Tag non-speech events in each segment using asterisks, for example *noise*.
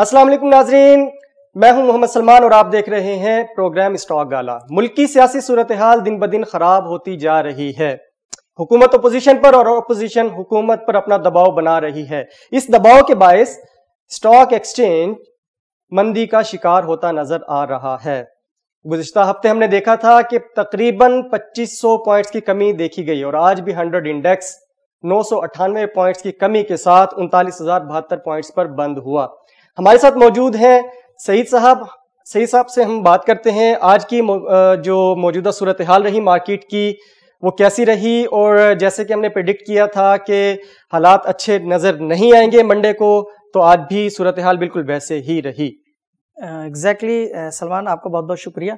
असलम नाजरीन मैं हूं मोहम्मद सलमान और आप देख रहे हैं प्रोग्राम स्टॉक गाला मुल्क की सियासी सूरत हाल दिन ब दिन खराब होती जा रही है हुकूमत अपोजिशन पर और अपोजिशन हुकूमत पर अपना दबाव बना रही है इस दबाव के बायस स्टॉक एक्सचेंज मंदी का शिकार होता नजर आ रहा है गुजशत हफ्ते हमने देखा था कि तकरीबन 2500 पॉइंट्स की कमी देखी गई और आज भी 100 इंडेक्स नौ पॉइंट्स की कमी के साथ उनतालीस पॉइंट्स पर बंद हुआ हमारे साथ मौजूद हैं सईद साहब सईद साहब से हम बात करते हैं आज की जो मौजूदा सूरत हाल रही मार्केट की वो कैसी रही और जैसे कि हमने प्रिडिक्ट किया था कि हालात अच्छे नज़र नहीं आएंगे मंडे को तो आज भी सूरत हाल बिल्कुल वैसे ही रही एग्जैक्टली exactly, सलमान आपका बहुत बहुत शुक्रिया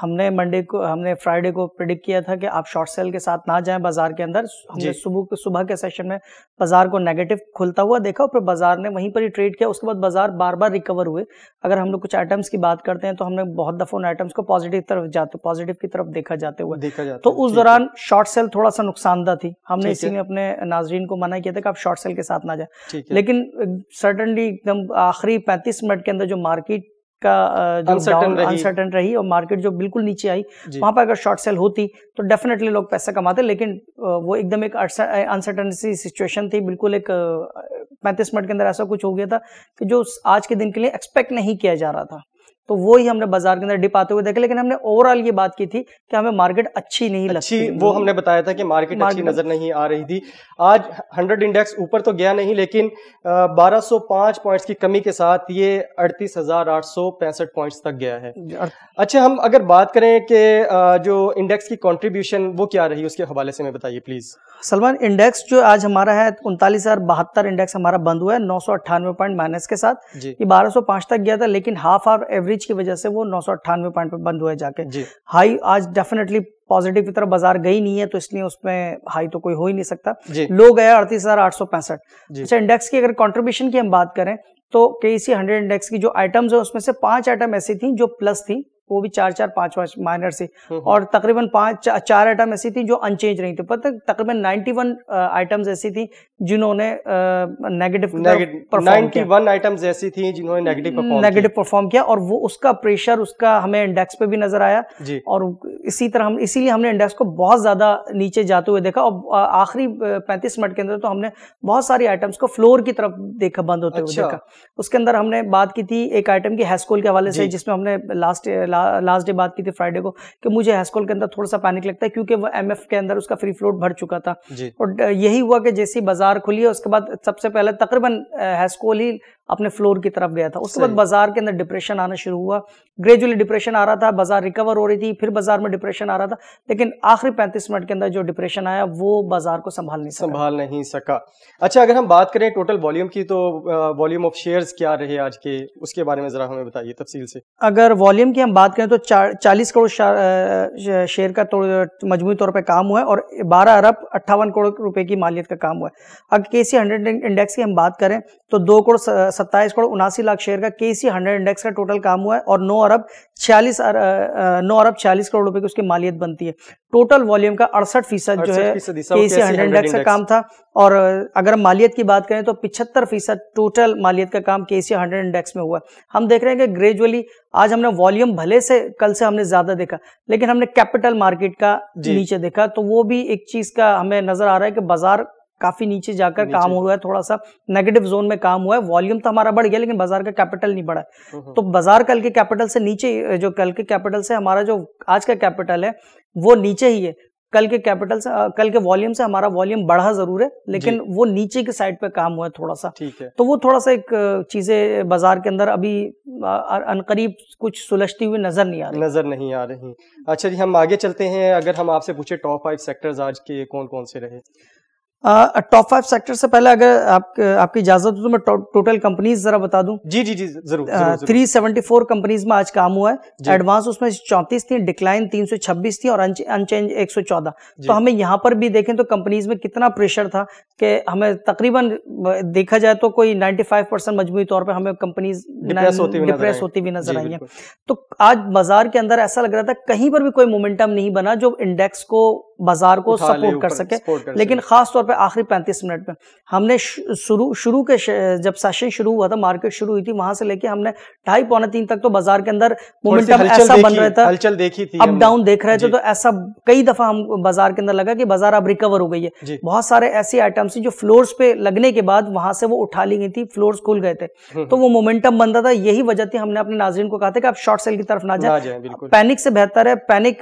हमने मंडे को हमने फ्राइडे को प्रिडिक्ट किया था कि आप शॉर्ट सेल के साथ ना जाएं बाजार के अंदर हमने सुबह सुबह के सेशन में बाजार को नेगेटिव खुलता हुआ देखा और फिर बाजार ने वहीं पर ही ट्रेड किया उसके बाद बाजार बार बार रिकवर हुए अगर हम लोग कुछ आइटम्स की बात करते हैं तो हमने बहुत दफा उन आइटम्स को पॉजिटिव तरफ जाते पॉजिटिव की तरफ देखा जाते हुए देखा जाते तो उस दौरान शॉर्ट सेल थोड़ा सा नुकसानदा थी हमने इसी में अपने नाजरीन को मना किया था कि आप शॉर्ट सेल के साथ ना जाए लेकिन सडनली एकदम आखिरी पैंतीस मिनट के अंदर जो मार्केट का अनसर्टन रही और मार्केट जो बिल्कुल नीचे आई वहां पर अगर शॉर्ट सेल होती तो डेफिनेटली लोग पैसा कमाते लेकिन वो एकदम एक सी सिचुएशन थी बिल्कुल एक पैंतीस मिनट के अंदर ऐसा कुछ हो गया था कि जो आज के दिन के लिए एक्सपेक्ट नहीं किया जा रहा था तो वो ही हमने बाजार के अंदर डिप आते हुए देखे लेकिन हमने ओवरऑल ये बात की थी कि हमें मार्केट अच्छी नहीं अच्छी लगती वो हमने बताया था कि मार्केट, मार्केट अच्छी नजर नहीं आ रही थी आज 100 इंडेक्स ऊपर तो गया नहीं लेकिन 1205 पॉइंट्स की कमी के साथ ये अड़तीस पॉइंट्स तक गया है अच्छा हम अगर बात करें कि जो इंडेक्स की कॉन्ट्रीब्यूशन वो क्या रही उसके हवाले से हमें बताइए प्लीज सलमान इंडेक्स जो आज हमारा है उनतालीस हजार बहत्तर इंडेक्स हमारा बंद हुआ है नौ सौ अट्ठानवे पॉइंट माइनस के साथ ये बारह सौ पांच तक गया था लेकिन हाफ आवर एवरेज की वजह से वो नौ सौ अट्ठानवे पॉइंट पर बंद हुआ है जाके हाई आज डेफिनेटली पॉजिटिव की तरफ बाजार गई नहीं है तो इसलिए उसमें हाई तो कोई हो ही नहीं सकता लो गया अड़तीस हजार आठ सौ पैंसठ अच्छा इंडेक्स की अगर कॉन्ट्रीब्यूशन की हम बात करें तो के सी हंड्रेड इंडेक्स की जो आइटम्स है उसमें से पांच आइटम ऐसी थी जो प्लस थी वो भी चार चार पांच पांच माइनर से हम्म, हम्म। और तकरीबन पांच चार आइटम ऐसी थी जो अनचेंज रही थी पता तकरीबन 91 आइटम्स ऐसी थी जिन्होंने नेगेटिव नाइन्टी आइटम्स ऐसी थी जिन्होंने नेगेटिव नेगेटिव परफॉर्म किया और वो उसका प्रेशर उसका हमें इंडेक्स पे भी नजर आया और इसी तरह हम इसीलिए हमने इंडेक्स को बहुत ज्यादा नीचे जाते हुए देखा और आखिरी पैंतीस मिनट के अंदर तो हमने बहुत सारी आइटम्स को फ्लोर की तरफ देखा बंद होते हुए अच्छा। देखा उसके अंदर हमने बात की थी एक आइटम की हैस्कोल के हवाले से जिसमें हमने लास्ट ला, लास्ट डे बात की थी फ्राइडे को कि मुझे हैस्कोल के अंदर थोड़ा सा पैनिक लगता है क्योंकि वो एम के अंदर उसका फ्री फ्लोट भर चुका था और यही हुआ कि जैसी बाजार खुली है उसके बाद सबसे पहले तकरीबन हैस्कोल ही अपने फ्लोर की तरफ गया था उसके बाद बाजार के अंदर डिप्रेशन आना शुरू हुआ ग्रेजुअली डिप्रेशन आ रहा था बाजार रिकवर हो रही थी फिर बाजार में डिप्रेशन आ रहा था लेकिन आखिरी पैंतीस मिनट के अंदर जो डिप्रेशन आया वो बाजार को संभाल नहीं सका संभाल नहीं सका अच्छा अगर हम बात करें टोटल वॉल्यूम की तो वॉल्यूम ऑफ शेयर क्या रहे आज के उसके बारे में जरा हमें बताइए तफसील से अगर वॉल्यूम की हम बात बात करें तो चालीस करोड़ शेयर का तो मजमूरी तौर पे काम हुआ है और बारह अरब अट्ठावन करोड़ रुपए की मालियत का काम हुआ है अगर के सी हंड्रेड इंडेक्स की हम बात करें तो दो करोड़ सत्ताईस करोड़ उनासी लाख शेयर का के सी हंड्रेड इंडेक्स का टोटल काम हुआ है और नौ अरब छियालीस नौ अरब छियालीस करोड़ रुपए की उसकी मालियत बनती है टोटल वॉल्यूम का अड़सठ फीसद जो है के सी हंड्रेड इंडेक्स का काम था और अगर हम मालियत की बात करें तो पिछहत्तर फीसद टोटल मालियत का काम के सी हंड्रेड इंडेक्स में हुआ हम देख रहे हैं कि ग्रेजुअली आज हमने वॉल्यूम भले से कल से हमने ज्यादा देखा लेकिन हमने कैपिटल मार्केट का नीचे देखा तो वो भी एक चीज का हमें नजर आ रहा है कि बाजार काफी नीचे जाकर नीचे। काम हुआ है थोड़ा सा नेगेटिव जोन में काम हुआ है वॉल्यूम तो हमारा बढ़ गया लेकिन बाजार का कैपिटल नहीं बढ़ा है हम्म, हम्म। तो बाजार कल के कैपिटल से नीचे जो कल के कैपिटल से हमारा जो आज का कैपिटल है वो नीचे ही है कल के कैपिटल से कल के वॉल्यूम से हमारा वॉल्यूम बढ़ा जरूर है लेकिन वो नीचे के साइड पे काम हुआ है थोड़ा सा ठीक है तो वो थोड़ा सा एक चीजें बाजार के अंदर अभी अनकरीब कुछ सुलझती हुई नजर नहीं आ रही नजर नहीं आ रही अच्छा जी हम आगे चलते हैं अगर हम आपसे पूछे टॉप फाइव सेक्टर्स आज के कौन कौन से रहे टॉप फाइव सेक्टर से पहले अगर आप आपकी इजाजत हो तो मैं टोटल कंपनीज जरा बता दूं जी जी जी जरूर थ्री सेवेंटी फोर कंपनीज में आज काम हुआ है एडवांस उसमें चौंतीस थी डिक्लाइन तीन सौ छब्बीस थी और अनचेंज एक सौ चौदह तो हमें यहाँ पर भी देखें तो कंपनीज में कितना प्रेशर था कि हमें तकरीबन देखा जाए तो कोई नाइन्टी फाइव परसेंट मजमूरी तौर पर हमें कंपनीज डिप्रेस होती हुई नजर आई है तो आज बाजार के अंदर ऐसा लग रहा था कहीं पर भी कोई मोमेंटम नहीं बना जो इंडेक्स को बाजार को सपोर्ट कर सके कर लेकिन खास तौर पे आखिरी पैंतीस मिनट में हमने शुरू शुरू के जब सेशन शुरू हुआ था मार्केट शुरू हुई थी वहां से लेके हमने ढाई पौने तीन तक तो बाजार के अंदर मोमेंटम ऐसा बन रहा था हलचल देखी थी अप डाउन देख रहे थे तो ऐसा कई दफा हम बाजार के अंदर लगा कि बाजार अब रिकवर हो गई है बहुत सारे ऐसी आइटम्स जो फ्लोर्स पे लगने के बाद वहां से वो उठा ली गई थी फ्लोर्स खुल गए थे हम्म, तो हम्म। वो मोमेंटम रहा था यही वजह थी हमने अपने नाजरन को कहा था कि आप शॉर्ट सेल की तरफ ना जाए पैनिक से बेहतर है पैनिक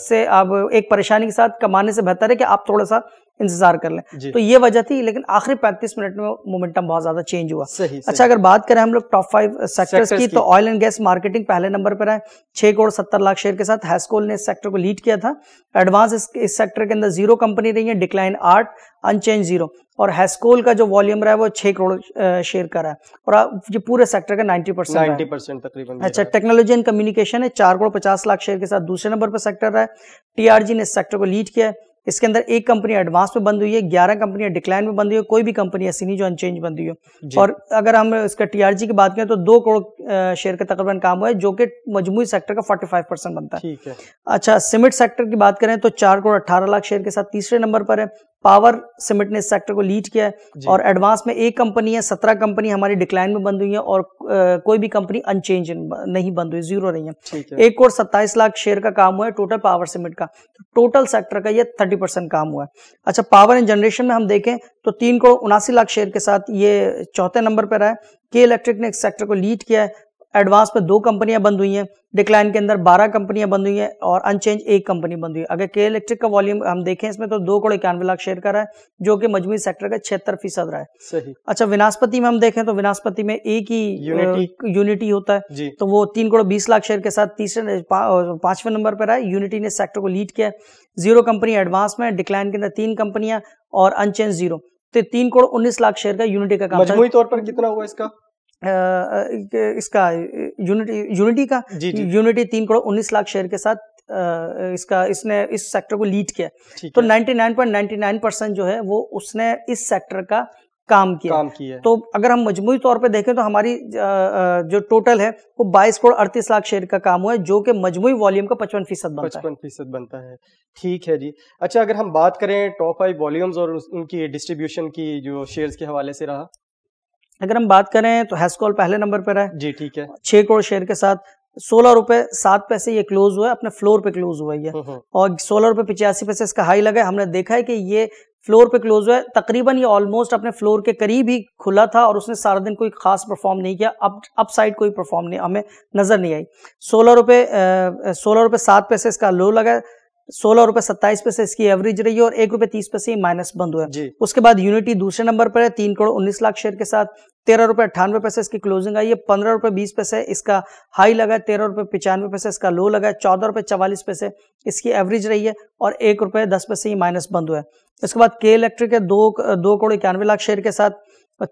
से आप एक परेशानी के साथ कमाने से बेहतर है कि आप थोड़ा सा इंतजार कर लें तो ये वजह थी लेकिन आखिरी पैंतीस मिनट में मोमेंटम बहुत ज्यादा चेंज हुआ सही, अच्छा अगर बात करें हम लोग टॉप फाइव सेक्टर्स की, की तो ऑयल एंड गैस मार्केटिंग पहले नंबर पर है छह करोड़ सत्तर लाख शेयर के साथ हैस्कोल ने इस सेक्टर को लीड किया था एडवांस इस, इस सेक्टर के अंदर जीरो कंपनी रही है डिक्लाइन आठ अनचेंज जीरो और हैस्कोल का जो वॉल्यूम रहा है वो छह करोड़ शेयर का रहा है और ये पूरे सेक्टर का नाइन्टी परसेंट परसेंट तकरीबन अच्छा टेक्नोलॉजी एंड कम्युनिकेशन है चार करोड़ पचास लाख शेयर के साथ दूसरे नंबर पर सेक्टर रहा है टीआरजी ने इस सेक्टर को लीड किया है इसके अंदर एक कंपनी एडवांस में बंद हुई है ग्यारह कंपनियां डिक्लाइन में बंद हुई है कोई भी कंपनी ऐसी नहीं जो अनचेंज बंद हुई हो और अगर हम इसका टीआरजी की बात करें तो दो करोड़ शेयर का तकरीबन काम हुआ है जो कि मजमू सेक्टर का फोर्टी फाइव परसेंट बनता है अच्छा सीमेंट सेक्टर की बात करें तो चार करोड़ अट्ठारह लाख शेयर के साथ तीसरे नंबर पर है पावर सिमेंट ने इस सेक्टर को लीड किया है और एडवांस में एक कंपनी है सत्रह कंपनी हमारी डिक्लाइन में बंद हुई है और कोई भी कंपनी अनचेंज नहीं बंद हुई जीरो रही है, एक और सत्ताईस लाख शेयर का काम हुआ है टोटल पावर सिमेंट का टोटल सेक्टर का ये थर्टी परसेंट काम हुआ है अच्छा पावर एंड जनरेशन में हम देखें तो तीन करोड़ उनासी लाख शेयर के साथ ये चौथे नंबर पर रहा है के इलेक्ट्रिक ने इस सेक्टर को लीड किया है एडवांस में दो कंपनियां बंद हुई हैं डिक्लाइन के अंदर 12 कंपनियां बंद हुई है और अनचेंज एक कंपनी बंद हुई है अगर के इलेक्ट्रिक का वॉल्यूम हम देखें इसमें तो दो करोड़ इक्यानवे लाख शेयर का रहा है जो कि मजमूरी सेक्टर का छिहत्तर फीसद रहा है सही अच्छा विनास्पति में हम देखें तो विनास्पति में एक ही यूनिटी, होता है तो वो तीन करोड़ बीस लाख शेयर के साथ तीसरे पांचवें नंबर पर रहा है यूनिटी ने सेक्टर को लीड किया जीरो कंपनी एडवांस में डिक्लाइन के अंदर तीन कंपनियां और अनचेंज जीरो तो तीन करोड़ उन्नीस लाख शेयर का यूनिटी का काम तौर पर कितना हुआ इसका इसका यूनिटी यूनिटी का यूनिटी तीन करोड़ उन्नीस लाख शेयर के साथ इसका इसने इस सेक्टर को लीड किया तो 99.99 परसेंट जो है वो उसने इस सेक्टर का काम किया काम किया तो अगर हम मजमूरी तौर पे देखें तो हमारी जो टोटल है वो 22 करोड़ 38 लाख शेयर का काम हुआ है जो कि मजमूरी वॉल्यूम का पचपन फीसद बनता पचपन फीसद बनता है ठीक है जी अच्छा अगर हम बात करें टॉप फाइव वॉल्यूम्स और उनकी डिस्ट्रीब्यूशन की जो शेयर्स के हवाले से रहा अगर हम बात करें तो हैस्कॉल पहले नंबर पर है जी ठीक है छह करोड़ शेयर के साथ सोलह रुपए सात पैसे ये क्लोज हुआ है अपने फ्लोर पे क्लोज हुआ है हम्म, हम्म। और सोलह रुपए पिचासी पैसे इसका हाई लगा है हमने देखा है कि ये फ्लोर पे क्लोज हुआ है तकरीबन ये ऑलमोस्ट अपने फ्लोर के करीब ही खुला था और उसने सारा दिन कोई खास परफॉर्म नहीं किया अप अप साइड कोई परफॉर्म नहीं हमें नजर नहीं आई सोलह रुपये सोलह रुपये सात पैसे इसका लो लगा है सोलह रुपए सत्ताईस पैसे इसकी एवरेज रही है और एक रुपए तीस पैसे माइनस बंद हुआ है उसके बाद यूनिटी दूसरे नंबर पर है तीन करोड़ उन्नीस लाख शेयर के साथ तेरह रुपए अट्ठानवे पैसे इसकी क्लोजिंग आई है पंद्रह रुपए बीस पैसे इसका हाई लगा है तेरह रुपए पचानवे पैसे इसका लो लगा है चौदह रुपए चवालीस पैसे इसकी एवरेज रही है और एक रुपए दस पैसे ही माइनस बंद हुआ है इसके बाद के इलेक्ट्रिक है दो दो करोड़ इक्यानवे लाख शेयर के साथ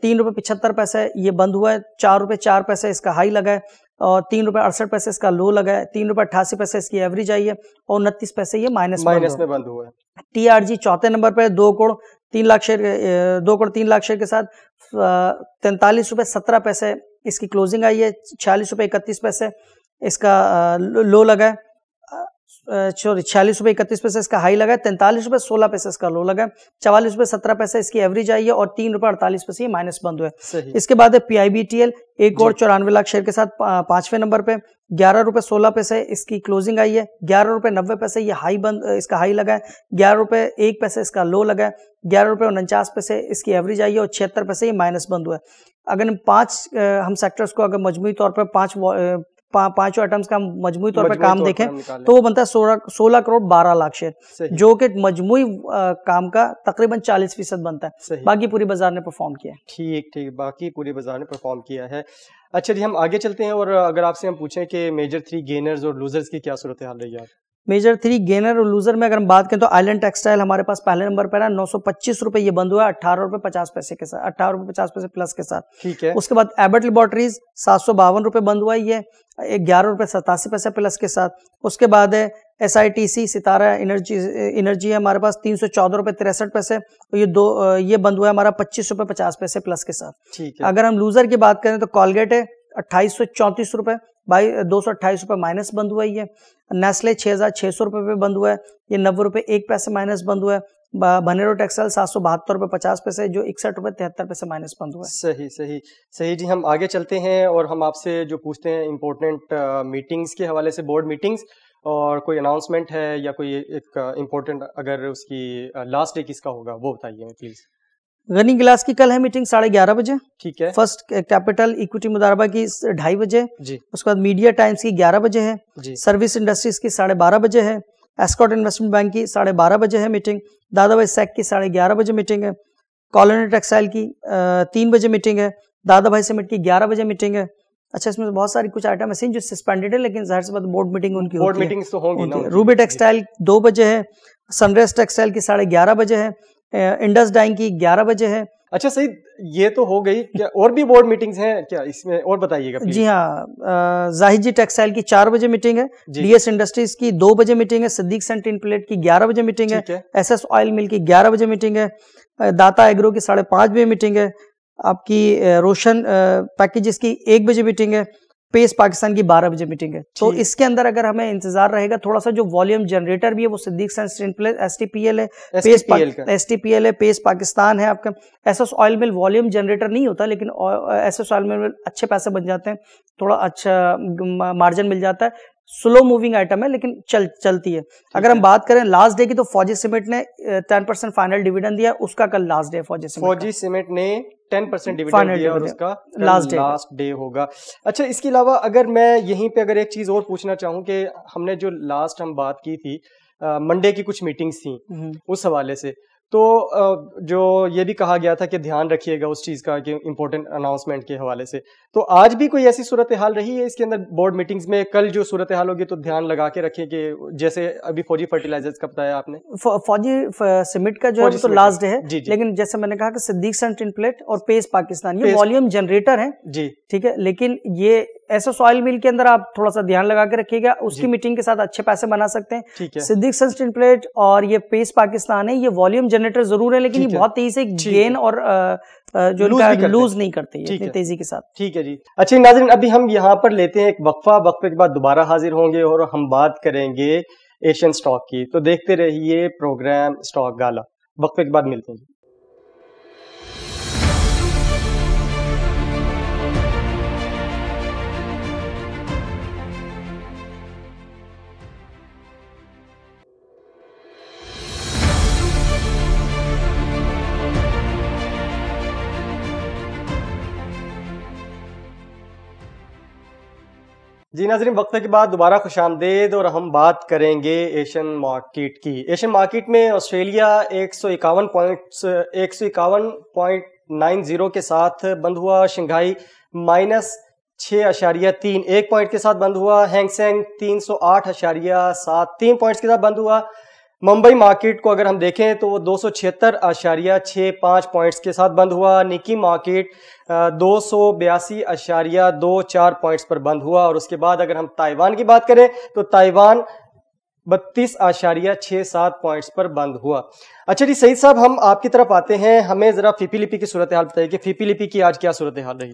तीन रुपये पिछहत्तर पैसे ये बंद हुआ है चार रुपये चार पैसे इसका हाई लगा है और तीन रुपए अड़सठ पैसे इसका लो लगा है तीन रुपए अट्ठासी पैसे इसकी एवरेज आई है और उनतीस पैसे ये माइनस माइनस में बंद हुआ है टी आर जी चौथे नंबर पर दो करोड़ तीन लाख शेयर दो करोड़ तीन लाख शेयर के साथ तैंतालीस रुपए सत्रह पैसे इसकी क्लोजिंग आई है छियालीस रुपए इकतीस पैसे इसका लो लगा है सॉरी छियालीस रुपये इकतीस पैसे इसका हाई लगा है तैंतालीस रुपये सोलह पैसे इसका लो लगा है चवालीस रुपये सत्रह पैसे इसकी एवरेज आई है और तीन रुपये अड़तालीस पैसे माइनस बंद हुआ है इसके बाद है पीआईबीटीएल एक और चौरानवे लाख शेयर के साथ पांचवें नंबर पे ग्यारह रुपये सोलह पैसे इसकी क्लोजिंग आई है ग्यारह रुपये नब्बे पैसे ये हाई बंद इसका हाई लगा है ग्यारह रुपये एक पैसे इसका लो लगा है ग्यारह रुपये उनचास पैसे इसकी एवरेज आई है और छिहत्तर पैसे ये माइनस बंद हुआ है अगर पांच हम सेक्टर्स को अगर मजमूरी तौर पर पांच पांचों आइटम्स का मजमू तौर पर काम देखें तो वो बनता है सोलह सोलह करोड़ बारह लाख शेयर जो कि मजमू काम का तकरीबन चालीस फीसद बनता है बाकी पूरी बाजार ने परफॉर्म किया है ठीक ठीक बाकी पूरी बाजार ने परफॉर्म किया है अच्छा जी हम आगे चलते हैं और अगर आपसे हम पूछें कि मेजर थ्री गेनर्स और लूजर्स की क्या सूरत हाल रही है मेजर थ्री गेनर और लूजर में अगर हम बात करें तो आइलैंड टेक्सटाइल हमारे पास पहले नंबर पर है नौ सौ पच्चीस रुपए ये बंद हुआ अठारह रुपए पचास पैसे के साथ अठारह रुपए पचास पैसे प्लस के साथ ठीक है उसके बाद एबट लेबोरेटरीज सात सौ बावन रुपए बंद हुआ ये ग्यारह रुपए सतासी पैसे प्लस के साथ उसके बाद है S I T C Sitara energy energy है हमारे पास तीन सौ चौदह रुपये तिरसठ पैसे और ये दो ये बंद हुआ है हमारा पच्चीस रुपये पचास पैसे प्लस के साथ ठीक है अगर हम लूजर की बात करें तो कॉलगेट है अट्ठाईस सौ चौंतीस रुपए बाई दो सौ अट्ठाईस रुपये माइनस बंद हुआ ये नेस्ले छः हज़ार छः सौ रुपये पे बंद हुआ है ये नब्बे रुपये एक पैसे माइनस बंद हुआ है बनेरो टेक्सटाइल सात सौ बहत्तर रुपये पचास पैसे जो इकसठ रुपये तिहत्तर पैसे माइनस बंद हुआ है सही सही सही जी हम आगे चलते हैं और हम आपसे जो पूछते हैं इम्पोर्टेंट मीटिंग्स के हवाले से बोर्ड मीटिंग्स और कोई अनाउंसमेंट है या कोई एक इम्पोर्टेंट अगर उसकी लास्ट डे किसका होगा वो बताइए प्लीज़ गनी गिलास की कल है मीटिंग साढ़े ग्यारह बजे ठीक है फर्स्ट कैपिटल इक्विटी मुदारबा की ढाई बजे जी उसके बाद मीडिया टाइम्स की ग्यारह बजे है जी सर्विस इंडस्ट्रीज की साढ़े बारह बजे है एस्कॉट इन्वेस्टमेंट बैंक की साढ़े बारह बजे है मीटिंग दादा भाई सैक की साढ़े ग्यारह बजे मीटिंग है कॉलोनी टेक्सटाइल की eh, तीन बजे मीटिंग है दादा भाई समिट की ग्यारह बजे मीटिंग है अच्छा इसमें बहुत सारी कुछ आइटम ऐसे जो सस्पेंडेड है लेकिन जाहिर सी बात बोर्ड मीटिंग उनकी बोर्ड मीटिंग तो होंगी रूबी टेक्सटाइल दो बजे है सनराइज टेक्सटाइल की साढ़े ग्यारह बजे है इंडस डाइंग की ग्यारह बजे है अच्छा सही ये तो हो गई क्या और भी बोर्ड मीटिंग्स हैं क्या इसमें और बताइएगा जी हाँ जाहिर जी टेक्सटाइल की चार बजे मीटिंग है डीएस इंडस्ट्रीज की दो बजे मीटिंग है सिद्दीक सेंट प्लेट की ग्यारह बजे मीटिंग है एस एस ऑयल मिल की ग्यारह बजे मीटिंग है दाता एग्रो की साढ़े पांच बजे मीटिंग है आपकी रोशन पैकेजेस की एक बजे मीटिंग है पेस पाकिस्तान की 12 बजे मीटिंग है तो इसके अंदर अगर हमें इंतजार रहेगा थोड़ा सा जो वॉल्यूम जनरेटर भी है वो Siddiq S T P L है Pace S T P L है पेस पाकिस्तान है आपका S S oil mill volume generator नहीं होता लेकिन एस एस ऑयल मिल अच्छे पैसे बन जाते हैं थोड़ा अच्छा मार्जिन मिल जाता है स्लो मूविंग आइटम है लेकिन चल चलती है अगर हम बात करें लास्ट डे की तो फौजी सीमेंट ने टेन परसेंट फाइनल डिविडेंड दिया उसका कल last day Fauji cement Fauji cement ने टेन परसेंट डिविडेंड और उसका लास्ट डे लास्ट डे होगा अच्छा इसके अलावा अगर मैं यहीं पे अगर एक चीज और पूछना चाहूँ कि हमने जो लास्ट हम बात की थी मंडे की कुछ मीटिंग्स थी हम्म। उस हवाले से तो जो ये भी कहा गया था कि ध्यान रखिएगा उस चीज़ का कि इम्पोर्टेंट अनाउंसमेंट के हवाले से तो आज भी कोई ऐसी सूरत हाल रही है इसके अंदर बोर्ड मीटिंग्स में कल जो सूरत हाल होगी तो ध्यान लगा के रखें कि जैसे अभी फौजी फर्टिलाइजर्स का बताया आपने फौजी सीमिट का जो है तो लास्ट डे है जी, जी। लेकिन जैसे मैंने कहा कि सिद्दीक टिन प्लेट और पेस पाकिस्तान ये वॉल्यूम जनरेटर है जी ठीक है लेकिन ये ऐसे सॉइल मिल के अंदर आप थोड़ा सा ध्यान लगा के रखिएगा उसकी मीटिंग के साथ अच्छे पैसे बना सकते हैं है। सिद्दीक सनस्टीन प्लेट और ये पेस पाकिस्तान है ये वॉल्यूम जनरेटर जरूर है लेकिन ये बहुत तेजी से गेन और जो लूज, लूज नहीं करते इतनी तेजी के साथ ठीक है जी अच्छा नाजरीन अभी हम यहाँ पर लेते हैं एक वक्फा वक्फे के बाद दोबारा हाजिर होंगे और हम बात करेंगे एशियन स्टॉक की तो देखते रहिए प्रोग्राम स्टॉक गाला वक्फे के बाद मिलते हैं जी नाजरीन वक्त के बाद दोबारा खुश आमदेद और हम बात करेंगे एशियन मार्केट की एशियन मार्केट में ऑस्ट्रेलिया एक सौ इक्यावन पॉइंट एक सौ इक्यावन पॉइंट नाइन जीरो के साथ बंद हुआ शंघाई माइनस छः अशारिया तीन एक पॉइंट के साथ बंद हुआ हैंगसेंग तीन सौ आठ अशारिया सात तीन पॉइंट्स के साथ बंद हुआ मुंबई मार्केट को अगर हम देखें तो वो दो सौ छिहत्तर आशारिया छः पाँच पॉइंट्स के साथ बंद हुआ निकी मार्केट दो सौ बयासी आशारिया दो चार पॉइंट्स पर बंद हुआ और उसके बाद अगर हम ताइवान की बात करें तो ताइवान बत्तीस आशारिया छः सात पॉइंट्स पर बंद हुआ अच्छा जी सईद साहब हम आपकी तरफ आते हैं हमें ज़रा फीपी लिपी की सूरत हाल बताइए कि फीपी लिपि की आज क्या सूरत हाल रही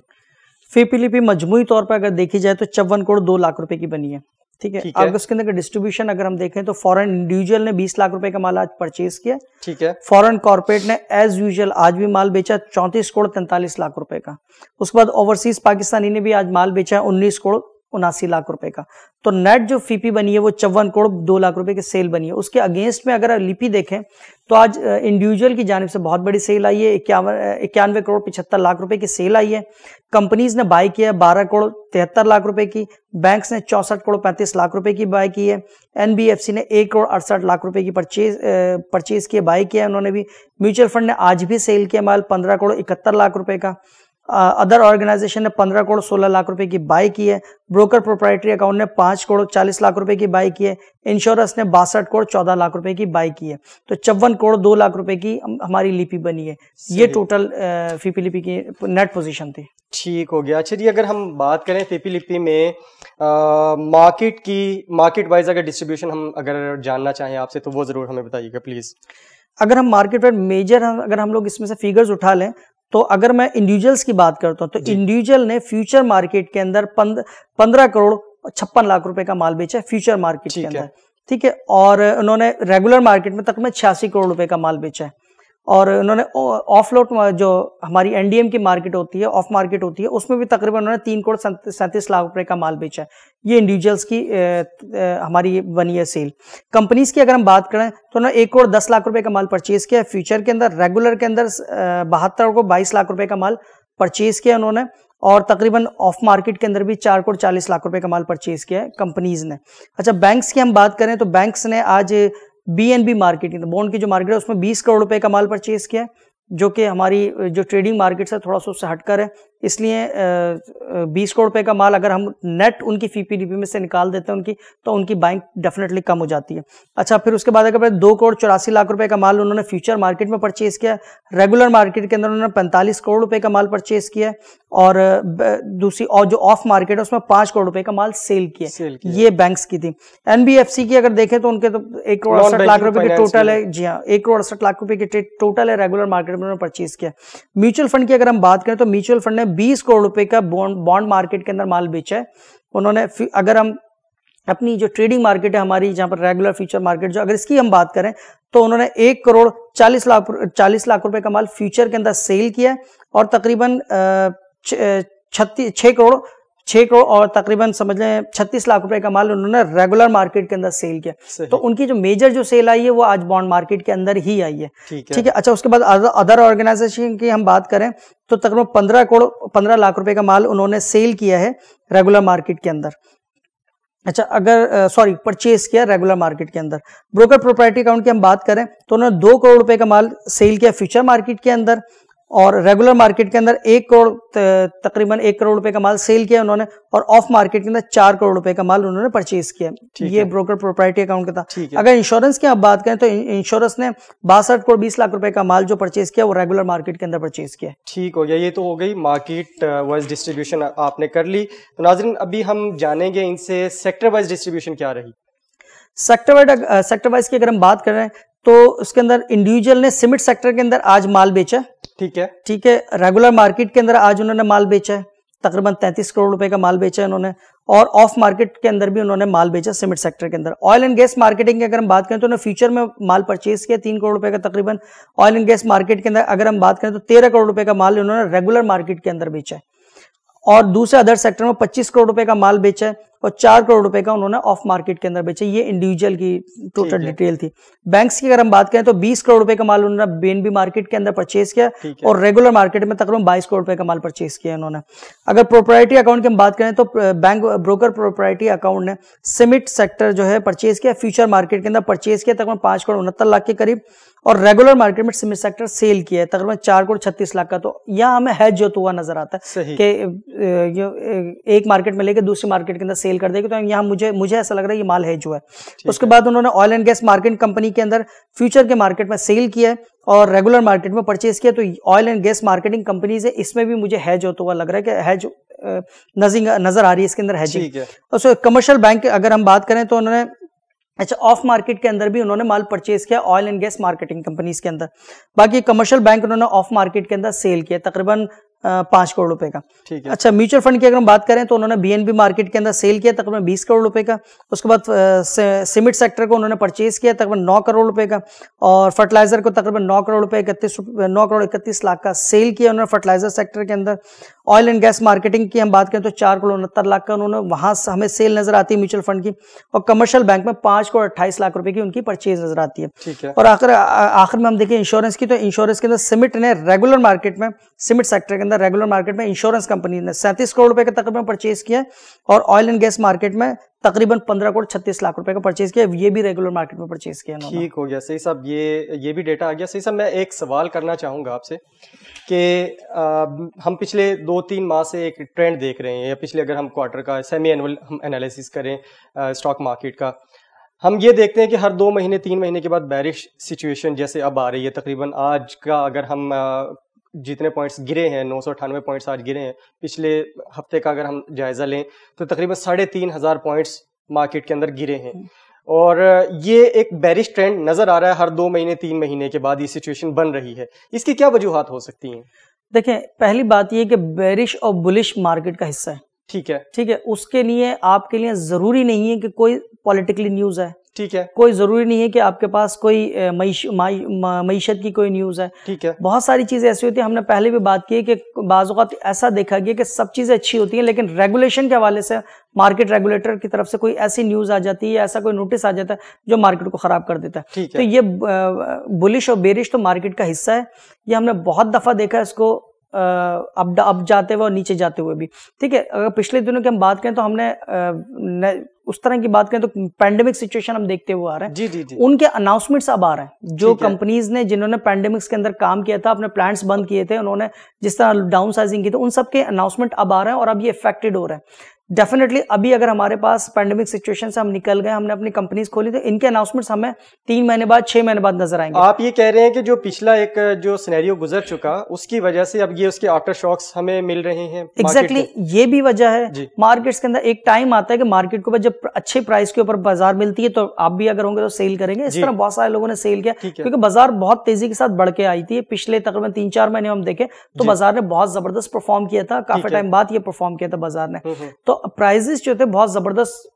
फीपी लिपी मजमू तौर पर अगर देखी जाए तो चौवन करोड़ दो लाख रुपए की बनी है ठीक है अगस्त के अंदर डिस्ट्रीब्यूशन अगर हम देखें तो फॉरेन इंडिविजुअल ने 20 लाख रुपए का माल आज परचेज किया ठीक है फॉरेन कॉर्पोरेट ने एज यूजुअल आज भी माल बेचा 34 करोड़ तैंतालीस लाख रुपए का उसके बाद ओवरसीज पाकिस्तानी ने भी आज माल बेचा 19 करोड़ उनासी लाख रुपए का तो नेट जो फीपी बनी है वो चौवन करोड़ दो लाख रुपए की सेल बनी है उसके अगेंस्ट में अगर लिपि देखें तो आज इंडिविजुअल की जानब से बहुत बड़ी सेल आई है इक्यावन इक्यानवे करोड़ पिछहत्तर लाख रुपए की सेल आई है कंपनीज ने बाय किया है बारह करोड़ तिहत्तर लाख रुपए की बैंक्स ने चौसठ करोड़ पैंतीस लाख रुपए की बाय की है एनबीएफसी ने एक करोड़ अड़सठ लाख रुपए की परचेज परचेज किए बाय किया है उन्होंने भी म्यूचुअल फंड ने आज भी सेल किया माल पंद्रह करोड़ इकहत्तर लाख रुपए का अदर ऑर्गेनाइजेशन ने 15 करोड़ 16 लाख रुपए की बाई की है ब्रोकर प्रोप्राइटरी अकाउंट ने 5 करोड़ 40 लाख रुपए की बाई की है इंश्योरेंस ने बासठ करोड़ 14 लाख रुपए की बाई की है तो चौवन करोड़ दो लाख रुपए की हमारी लिपि बनी है ये टोटल फीपी लिपि की नेट पोजीशन थी ठीक हो गया अच्छा जी अगर हम बात करें फीपी लिपि में मार्केट की मार्केट वाइज अगर डिस्ट्रीब्यूशन हम अगर जानना चाहें आपसे तो वो जरूर हमें बताइएगा प्लीज अगर हम मार्केट पर मेजर अगर हम लोग इसमें से फिगर्स उठा लें तो अगर मैं इंडिविजुअल्स की बात करता हूं तो इंडिविजुअल ने फ्यूचर मार्केट के अंदर पंद्रह करोड़ छप्पन लाख रुपए का माल बेचा है फ्यूचर मार्केट के अंदर ठीक है और उन्होंने रेगुलर मार्केट में तक में छियासी करोड़ रुपए का माल बेचा है और उन्होंने ऑफ लोड जो हमारी एनडीएम की मार्केट होती है ऑफ मार्केट होती है उसमें भी तकरीबन उन्होंने तीन करोड़ सैंतीस लाख रुपए का माल बेचा है ये इंडिविजुअल्स की ए, ए, हमारी बनी है सेल कंपनीज की अगर हम बात करें तो उन्होंने एक करोड़ दस लाख रुपए का माल परचेज किया फ्यूचर के अंदर रेगुलर के अंदर बहत्तर को बाईस लाख रुपए का माल परचेज किया उन्होंने और तकरीबन ऑफ मार्केट के अंदर भी चार करोड़ चालीस लाख रुपए का माल परचेज किया है कंपनीज ने अच्छा बैंक्स की हम बात करें तो बैंक्स ने आज बीएनबी मार्केट बॉन्ड की जो मार्केट है उसमें 20 करोड़ रुपए का माल परचेज किया है जो कि हमारी जो ट्रेडिंग मार्केट है थोड़ा सा उससे हटकर है इसलिए बीस करोड़ रुपए का माल अगर हम नेट उनकी फीपीडीपी में से निकाल देते हैं उनकी तो उनकी बाइंग डेफिनेटली कम हो जाती है अच्छा फिर उसके बाद अगर दो करोड़ चौरासी लाख रुपए का माल उन्होंने फ्यूचर मार्केट में परचेज किया रेगुलर मार्केट के अंदर उन्होंने पैंतालीस करोड़ रुपए का माल परचेज किया और दूसरी और जो ऑफ मार्केट है उसमें पांच करोड़ रुपए का माल सेल किया, ये बैंक की थी एनबीएफसी की अगर देखें तो उनके तो एक करोड़ अड़सठ लाख रुपए की टोटल है जी हाँ एक करोड़ अड़सठ लाख रुपए की टोटल है रेगुलर मार्केट में उन्होंने परचेज किया म्यूचुअल फंड की अगर हम बात करें तो म्यूचुअल फंड ने बीस करोड़ रुपए का बॉन्ड बॉन्ड मार्केट के अंदर माल बेचा है उन्होंने अगर हम अपनी जो ट्रेडिंग मार्केट है हमारी जहां पर रेगुलर फ्यूचर मार्केट जो अगर इसकी हम बात करें तो उन्होंने एक करोड़ चालीस लाख चालीस लाख रुपए का माल फ्यूचर के अंदर सेल किया और तकरीबन छत्तीस छह करोड़ छह करोड़ और तकरीबन समझ लें छत्तीस लाख रुपए का माल उन्होंने रेगुलर मार्केट के अंदर सेल किया तो उनकी जो मेजर जो सेल आई है वो आज बॉन्ड मार्केट के अंदर ही आई है ठीक है, ठीक है? अच्छा उसके बाद अदर ऑर्गेनाइजेशन की हम बात करें तो तकरीबन पंद्रह करोड़ पंद्रह लाख रुपए का माल उन्होंने सेल किया है रेगुलर मार्केट के अंदर अच्छा अगर सॉरी परचेज किया रेगुलर मार्केट के अंदर ब्रोकर प्रोपर्टी अकाउंट की हम बात करें तो उन्होंने दो करोड़ रुपए का माल सेल किया फ्यूचर मार्केट के अंदर और रेगुलर मार्केट के अंदर एक करोड़ तकरीबन एक करोड़ रुपए का माल सेल किया उन्होंने और ऑफ मार्केट के अंदर चार करोड़ रुपए का माल उन्होंने परचेज किया ये ब्रोकर प्रोपर्टी अकाउंट का था अगर इंश्योरेंस की आप बात करें तो इंश्योरेंस ने बासठ करोड़ बीस लाख रुपए का माल जो परचेज किया वो रेगुलर मार्केट के अंदर परचेज किया ठीक हो गया ये तो हो गई मार्केट वाइज डिस्ट्रीब्यूशन आपने कर ली तो नाजरीन अभी हम जानेंगे इनसे सेक्टर वाइज डिस्ट्रीब्यूशन क्या रही सेक्टर वाइज सेक्टर वाइज की अगर हम बात कर रहे हैं तो उसके अंदर इंडिविजुअल ने सिमिट सेक्टर के अंदर आज माल बेचा ठीक है ठीक है रेगुलर मार्केट के अंदर आज उन्होंने माल बेचा है तकरीबन 33 करोड़ रुपए का माल बेचा है उन्होंने और ऑफ मार्केट के अंदर भी उन्होंने माल बेचा सीमेंट सेक्टर के अंदर ऑयल एंड गैस मार्केटिंग की अगर हम बात करें तो उन्होंने फ्यूचर में माल परचेज किया तीन करोड़ रुपए का तकरीबन ऑयल एंड गैस मार्केट के अंदर अगर हम बात करें तो तेरह करोड़ रुपए का माल उन्होंने रेगुलर मार्केट के अंदर बेचा है और दूसरे अदर सेक्टर में पच्चीस करोड़ रुपए का माल बेचा है और चार करोड़ रुपए का उन्होंने ऑफ मार्केट के अंदर बेचा ये इंडिविजुअल की टोटल डिटेल थी बैंक्स की अगर हम बात करें तो बीस करोड़ रुपए का माल उन्होंने बीएनबी मार्केट के अंदर परचेज किया और रेगुलर मार्केट में तकरीबन बाईस करोड़ रुपए का माल परचेज किया उन्होंने अगर प्रोपराइटी अकाउंट की हम बात करें तो बैंक ब्रोकर प्रोपराइटी अकाउंट ने सिमिट सेक्टर जो है परचेज किया फ्यूचर मार्केट के अंदर परचेज किया तकरीबन पांच करोड़ उनहत्तर लाख के करीब और रेगुलर मार्केट में सिमिट सेक्टर सेल किया है तकरीबन चार करोड़ छत्तीस लाख का तो यहाँ हमें हैज जो हुआ नजर आता है कि एक मार्केट में लेके दूसरी मार्केट के अंदर सेल सेल कर देगी तो यहाँ मुझे मुझे ऐसा लग रहा है ये माल है जो है उसके बाद उन्होंने oil and gas market company के अंदर फ्यूचर के मार्केट में सेल किया और रेगुलर मार्केट में परचेज किया तो oil and gas marketing companies है इसमें भी मुझे हैज होता हुआ लग रहा है कि हैज नजिंग नजर आ रही है इसके अंदर हैजिंग और कमर्शियल बैंक अगर हम बात करें तो उन्होंने अच्छा ऑफ मार्केट के अंदर भी उन्होंने माल परचेज किया oil and gas marketing companies के अंदर बाकी कमर्शियल बैंक उन्होंने ऑफ मार्केट के अंदर सेल किया तकरीबन पांच करोड़ रुपए का ठीक है अच्छा म्यूचुअल फंड की अगर हम बात करें तो उन्होंने बीएनबी मार्केट के अंदर सेल किया तकरीबन बीस करोड़ रुपए का उसके बाद सीमेंट सेक्टर को उन्होंने परचेज किया तकरीबन नौ करोड़ रुपए का और फर्टिलाइजर को तकरीबन नौ करोड़ रुपए इकतीस नौ करोड़ इकतीस लाख का सेल किया उन्होंने फर्टिलाइजर सेक्टर के अंदर ऑयल एंड गैस मार्केटिंग की हम बात करें तो चार करोड़ उनहत्तर लाख का उन्होंने वहां हमें सेल नजर आती है म्यूचुअल फंड की और कमर्शियल बैंक में पांच करोड़ अट्ठाईस लाख रुपए की उनकी परचेज नजर आती है और आखिर आखिर में हम देखें इंश्योरेंस की तो इंश्योरेंस के अंदर सिमिट ने रेगुलर मार्केट में सीमिट सेक्टर के अंदर रेगुलर मार्केट में इंश्योरेंस कंपनी ने सैंतीस करोड़ रुपए का तकरीबन परचेज किया और ऑयल एंड गैस मार्केट में तकरीबन पंद्रह करोड़ छत्तीस लाख रुपए का परचेज किया ये भी रेगुलर मार्केट में परचेज किया ठीक हो गया सही साहब ये ये भी डेटा आ गया सही साहब मैं एक सवाल करना चाहूंगा आपसे कि हम पिछले दो तीन माह से एक ट्रेंड देख रहे हैं या पिछले अगर हम क्वार्टर का सेमी एनुअल हम एनालिसिस करें स्टॉक मार्केट का हम ये देखते हैं कि हर दो महीने तीन महीने के बाद बैरिश सिचुएशन जैसे अब आ रही है तकरीबन आज का अगर हम जितने पॉइंट्स गिरे हैं नौ सौ अठानवे पॉइंट्स आज गिरे हैं पिछले हफ्ते का अगर हम जायज़ा लें तो तकरीबन साढ़े तीन हज़ार पॉइंट्स मार्केट के अंदर गिरे हैं और ये एक बैरिश ट्रेंड नज़र आ रहा है हर दो महीने तीन महीने के बाद ये सिचुएशन बन रही है इसकी क्या वजूहत हो सकती हैं देखें पहली बात यह कि बैरिश और बुलिश मार्केट का हिस्सा है ठीक है ठीक है उसके लिए आपके लिए जरूरी नहीं है कि कोई पॉलिटिकली न्यूज है ठीक है कोई जरूरी नहीं है कि आपके पास कोई मीशत की कोई न्यूज है ठीक है बहुत सारी चीजें ऐसी होती है हमने पहले भी बात की है कि बाज़ात ऐसा देखा गया कि सब चीजें अच्छी होती हैं लेकिन रेगुलेशन के हवाले से मार्केट रेगुलेटर की तरफ से कोई ऐसी न्यूज आ जाती है ऐसा कोई नोटिस आ जाता है जो मार्केट को खराब कर देता है तो ये बुलिश और बेरिश तो मार्केट का हिस्सा है ये हमने बहुत दफा देखा है इसको अब अब जाते हुए और नीचे जाते हुए भी ठीक है अगर पिछले दिनों की हम बात करें तो हमने उस तरह की बात करें तो पैंडेमिक सिचुएशन हम देखते हुए आ रहे हैं जी जी जी उनके अनाउंसमेंट्स अब आ रहे हैं जो कंपनीज ने जिन्होंने पैंडेमिक्स के अंदर काम किया था अपने प्लांट्स बंद किए थे उन्होंने जिस तरह डाउन साइजिंग की थी तो उन सबके अनाउंसमेंट अब आ रहे हैं और अब ये इफेक्टेड हो रहे हैं डेफिनेटली अभी अगर हमारे पास पैंडेमिक सिचुएशन से हम निकल गए हमने अपनी कंपनीज खोली तो इनके अनाउंसमेंट्स हमें तीन महीने बाद छह महीने बाद नजर आएंगे आप ये कह रहे हैं कि जो पिछला एक जो सिनेरियो गुजर चुका उसकी वजह से अब ये उसके आफ्टर शॉक्स हमें मिल रहे हैं एग्जैक्टली exactly, ये भी वजह है मार्केट्स के अंदर एक टाइम आता है कि मार्केट के ऊपर जब अच्छे प्राइस के ऊपर बाजार मिलती है तो आप भी अगर होंगे तो सेल करेंगे इस तरह बहुत सारे लोगों ने सेल किया क्योंकि बाजार बहुत तेजी के साथ बढ़ के आई थी पिछले तकरीबन तीन चार महीने हम देखे तो बाजार ने बहुत जबरदस्त परफॉर्म किया था काफी टाइम बाद ये परफॉर्म किया था बाजार ने हम्म, हम्म। तो प्राइजेस जो थे बहुत ज़बरदस्त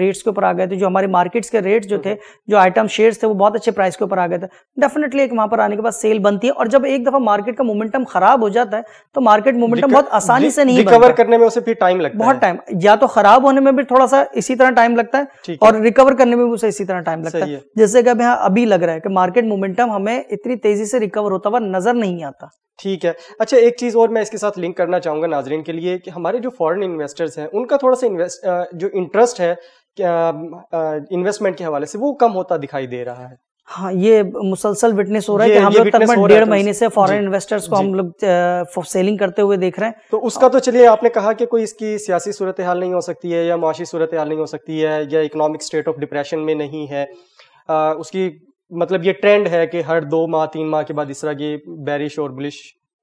रेट्स के ऊपर आ गए थे जो हमारे मार्केट्स के रेट्स जो थे जो आइटम शेयर्स थे वो बहुत अच्छे प्राइस के ऊपर आ गए थे डेफिनेटली एक वहाँ पर आने के बाद सेल बनती है और जब एक दफ़ा मार्केट का मोमेंटम खराब हो जाता है तो मार्केट मोमेंटम बहुत आसानी से नहीं रिकवर करने में उसे फिर टाइम लगता बहुत टाइम या तो खराब होने में भी थोड़ा सा इसी तरह टाइम लगता है और रिकवर करने में भी उसे इसी तरह टाइम लगता है जैसे कि अभी अभी लग रहा है कि मार्केट मोमेंटम हमें इतनी तेज़ी से रिकवर होता हुआ नज़र नहीं आता ठीक है अच्छा एक चीज़ और मैं इसके साथ लिंक करना चाहूँगा नाजरीन के लिए कि हमारे जो फॉरेन इन्वेस्टर्स हैं उनका थोड़ा सा इन्वेस्ट जो इंटरेस्ट है इन्वेस्टमेंट के हवाले से वो कम होता दिखाई दे रहा है हाँ ये मुसलसल विटनेस हो रहा है कि हम लोग तकरीबन डेढ़ तो महीने से फॉरेन इन्वेस्टर्स को हम लोग सेलिंग करते हुए देख रहे हैं तो उसका तो चलिए आपने कहा कि कोई इसकी सियासी सूरत हाल नहीं हो सकती है या माशी सूरत हाल नहीं हो सकती है या इकोनॉमिक स्टेट ऑफ डिप्रेशन में नहीं है आ, उसकी मतलब ये ट्रेंड है कि हर दो माह तीन माह के बाद इस तरह की बैरिश और बुलिश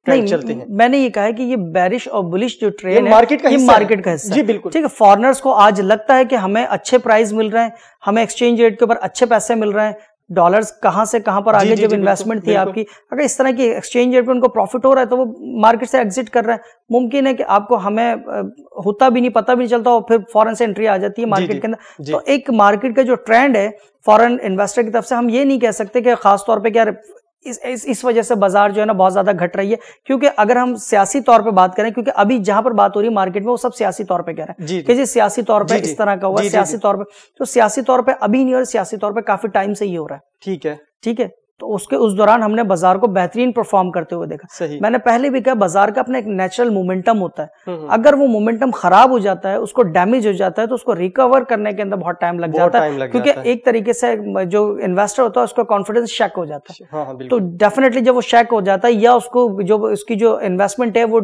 नहीं, चलते हैं मैंने ये कहा है कि ये बैरिश और बुलिश जो ट्रेन ये मार्केट का ये मार्केट का हिस्सा जी बिल्कुल ठीक है फॉरनर्स को आज लगता है कि हमें अच्छे प्राइस मिल रहे हैं हमें एक्सचेंज रेट के ऊपर अच्छे पैसे मिल रहे हैं डॉलर्स कहाँ से कहाँ पर आगे जब इन्वेस्टमेंट थी आपकी अगर इस तरह की एक्सचेंज रेट पर उनको प्रॉफिट हो रहा है तो वो मार्केट से एग्जिट कर रहे हैं मुमकिन है कि आपको हमें होता भी नहीं पता भी नहीं चलता और फिर फॉरन से एंट्री आ जाती है मार्केट के अंदर तो एक मार्केट का जो ट्रेंड है फॉरन इन्वेस्टर की तरफ से हम ये नहीं कह सकते कि खासतौर पर क्या इस इस, इस वजह से बाजार जो है ना बहुत ज्यादा घट रही है क्योंकि अगर हम सियासी तौर पे बात करें क्योंकि अभी जहां पर बात हो रही है मार्केट में वो सब सियासी तौर पे कह रहे हैं जी, कि जी सियासी तौर पे इस तरह का हुआ सियासी तौर पे तो सियासी तौर पे अभी नहीं हो रहा सियासी तौर पे काफी टाइम से ही हो रहा है ठीक है ठीक है तो उसके उस दौरान हमने बाजार को बेहतरीन परफॉर्म करते हुए देखा सही। मैंने पहले भी कहा बाजार का अपना एक नेचुरल मोमेंटम होता है हम्म, हम्म। अगर वो मोमेंटम खराब हो जाता है उसको डैमेज हो जाता है तो उसको रिकवर करने के अंदर बहुत टाइम लग जाता है क्योंकि एक तरीके से जो इन्वेस्टर होता है उसका कॉन्फिडेंस शेक हो जाता है हाँ, हाँ, तो डेफिनेटली जब वो शेक हो जाता है या उसको जो उसकी जो इन्वेस्टमेंट है वो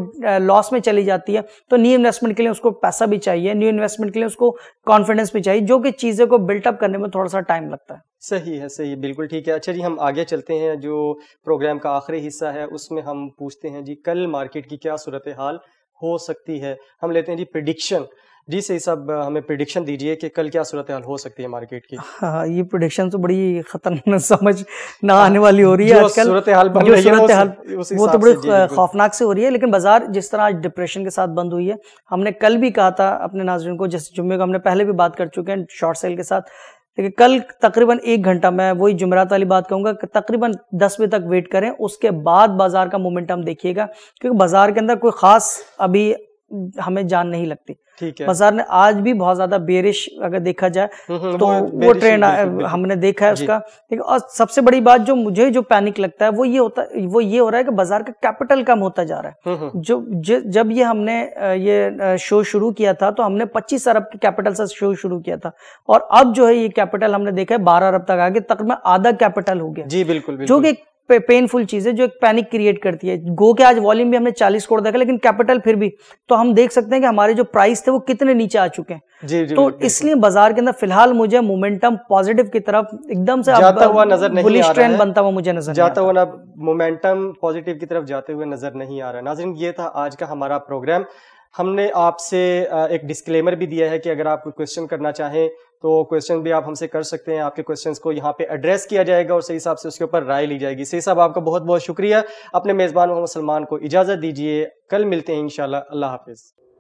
लॉस में चली जाती है तो न्यू इन्वेस्टमेंट के लिए उसको पैसा भी चाहिए न्यू इन्वेस्टमेंट के लिए उसको कॉन्फिडेंस भी चाहिए जो कि चीज़ों को बिल्टअप करने में थोड़ा सा टाइम लगता है सही है सही बिल्कुल ठीक है अच्छा जी हम आगे चलते हैं जो प्रोग्राम का आखिरी हिस्सा है उसमें हम पूछते हैं जी कल मार्केट की क्या सूरत हाल हो सकती है हम लेते हैं जी प्रिडिक्शन जी सही साहब हमें प्रिडिक्शन दीजिए कि कल क्या सूरत हाल हो सकती है मार्केट की हाँ ये प्रिडिक्शन तो बड़ी खतरनाक *laughs* समझ ना हाँ, आने वाली हो रही है आजकल सूरत हाल बन रही है हाल वो तो बड़ी खौफनाक से हो रही है लेकिन बाजार जिस तरह आज डिप्रेशन के साथ बंद हुई है हमने कल भी कहा था अपने नाजरन को जैसे जुम्मे को हमने पहले भी बात कर चुके हैं शॉर्ट सेल के साथ देखिए कल तकरीबन एक घंटा मैं वही जुमरात वाली बात कहूंगा तकरीबन दस बजे तक वेट करें उसके बाद बाजार का मोमेंटम देखिएगा क्योंकि बाजार के अंदर कोई खास अभी हमें जान नहीं लगती ठीक है बाजार ने आज भी बहुत ज्यादा बेरिश अगर देखा जाए हम्म, हम्म, तो वो, ट्रेंड हमने देखा है उसका ठीक और सबसे बड़ी बात जो मुझे जो पैनिक लगता है वो ये होता वो ये हो रहा है कि बाजार का कैपिटल कम होता जा रहा है हम्म, जो जब ये हमने ये शो शुरू किया था तो हमने पच्चीस अरब के कैपिटल से शो शुरू किया था और अब जो है ये कैपिटल हमने देखा है बारह अरब तक आगे तक में आधा कैपिटल हो गया जी बिल्कुल जो कि पेनफुल चीज है जो एक पैनिक क्रिएट करती है गो के आज वॉल्यूम भी हमने 40 करोड़ देखा लेकिन कैपिटल फिर भी तो हम देख सकते हैं कि हमारे जो प्राइस थे वो कितने नीचे आ चुके हैं जी, जी, तो इसलिए बाजार के अंदर फिलहाल मुझे मोमेंटम पॉजिटिव की तरफ एकदम से जाता हुआ नजर नहीं बुलिश ट्रेंड बनता हुआ मुझे नजर जाता हुआ मोमेंटम पॉजिटिव की तरफ जाते हुए नजर नहीं आ रहा नाजरीन ये था आज का हमारा प्रोग्राम हमने आपसे एक डिस्क्लेमर भी दिया है कि अगर आप कोई क्वेश्चन करना चाहें तो क्वेश्चन भी आप हमसे कर सकते हैं आपके क्वेश्चंस को यहाँ पे एड्रेस किया जाएगा और सही हिसाब से उसके ऊपर राय ली जाएगी सही साहब आपका बहुत बहुत शुक्रिया अपने मेज़बान मोहम्मद सलमान को इजाज़त दीजिए कल मिलते हैं इन अल्लाह हाफिज़